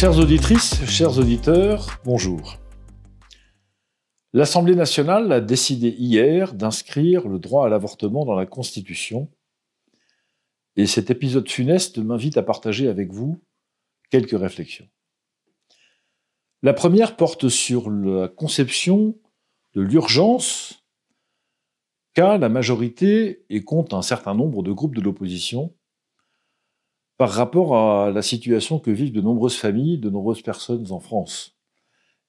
Chères auditrices, chers auditeurs, bonjour. L'Assemblée nationale a décidé hier d'inscrire le droit à l'avortement dans la Constitution. Et cet épisode funeste m'invite à partager avec vous quelques réflexions. La première porte sur la conception de l'urgence qu'a la majorité et compte un certain nombre de groupes de l'opposition par rapport à la situation que vivent de nombreuses familles, de nombreuses personnes en France.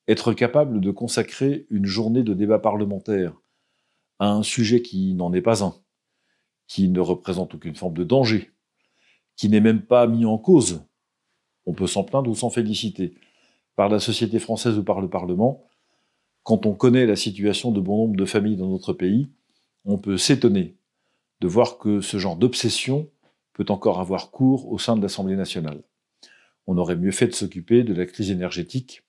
Être capable de consacrer une journée de débat parlementaire à un sujet qui n'en est pas un, qui ne représente aucune forme de danger, qui n'est même pas mis en cause, on peut s'en plaindre ou s'en féliciter, par la société française ou par le Parlement, quand on connaît la situation de bon nombre de familles dans notre pays, on peut s'étonner de voir que ce genre d'obsession peut encore avoir cours au sein de l'Assemblée nationale. On aurait mieux fait de s'occuper de la crise énergétique,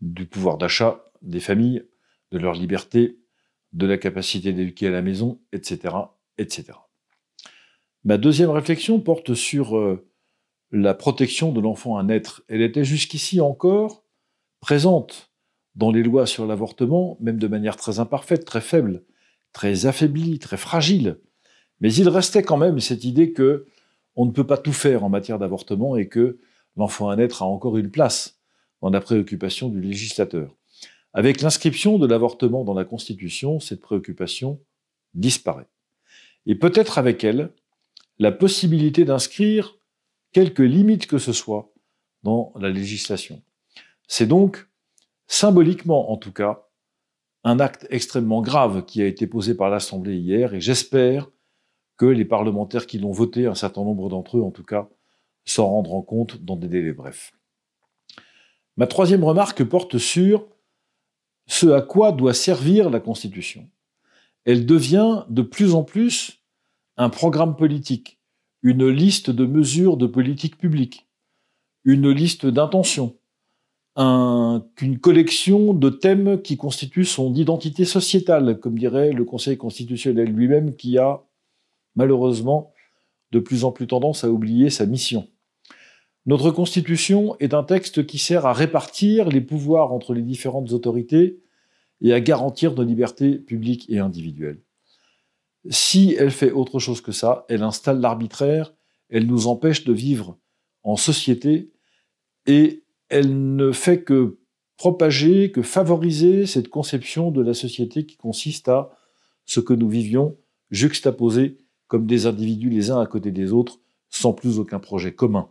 du pouvoir d'achat des familles, de leur liberté, de la capacité d'éduquer à la maison, etc., etc. Ma deuxième réflexion porte sur euh, la protection de l'enfant à naître. Elle était jusqu'ici encore présente dans les lois sur l'avortement, même de manière très imparfaite, très faible, très affaiblie, très fragile. Mais il restait quand même cette idée que on ne peut pas tout faire en matière d'avortement et que l'enfant à naître a encore une place dans la préoccupation du législateur. Avec l'inscription de l'avortement dans la Constitution, cette préoccupation disparaît. Et peut-être avec elle, la possibilité d'inscrire quelques limites que ce soit dans la législation. C'est donc, symboliquement en tout cas, un acte extrêmement grave qui a été posé par l'Assemblée hier et j'espère que les parlementaires qui l'ont voté, un certain nombre d'entre eux en tout cas, s'en rendront compte dans des délais brefs. Ma troisième remarque porte sur ce à quoi doit servir la Constitution. Elle devient de plus en plus un programme politique, une liste de mesures de politique publique, une liste d'intentions, une collection de thèmes qui constituent son identité sociétale, comme dirait le Conseil constitutionnel lui-même qui a malheureusement de plus en plus tendance à oublier sa mission. Notre Constitution est un texte qui sert à répartir les pouvoirs entre les différentes autorités et à garantir nos libertés publiques et individuelles. Si elle fait autre chose que ça, elle installe l'arbitraire, elle nous empêche de vivre en société et elle ne fait que propager, que favoriser cette conception de la société qui consiste à ce que nous vivions juxtaposé comme des individus les uns à côté des autres, sans plus aucun projet commun.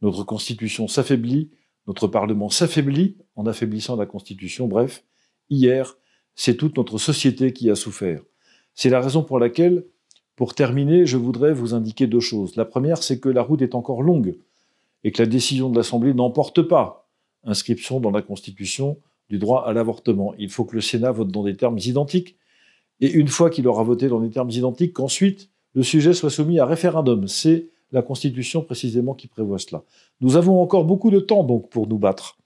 Notre Constitution s'affaiblit, notre Parlement s'affaiblit en affaiblissant la Constitution. Bref, hier, c'est toute notre société qui a souffert. C'est la raison pour laquelle, pour terminer, je voudrais vous indiquer deux choses. La première, c'est que la route est encore longue et que la décision de l'Assemblée n'emporte pas inscription dans la Constitution du droit à l'avortement. Il faut que le Sénat vote dans des termes identiques. Et une fois qu'il aura voté dans des termes identiques, qu'ensuite le sujet soit soumis à référendum. C'est la Constitution précisément qui prévoit cela. Nous avons encore beaucoup de temps donc pour nous battre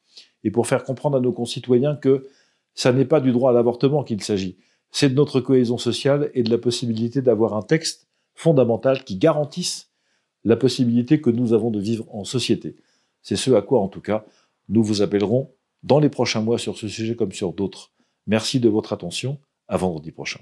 et pour faire comprendre à nos concitoyens que ça n'est pas du droit à l'avortement qu'il s'agit, c'est de notre cohésion sociale et de la possibilité d'avoir un texte fondamental qui garantisse la possibilité que nous avons de vivre en société. C'est ce à quoi en tout cas nous vous appellerons dans les prochains mois sur ce sujet comme sur d'autres. Merci de votre attention. À vendredi prochain.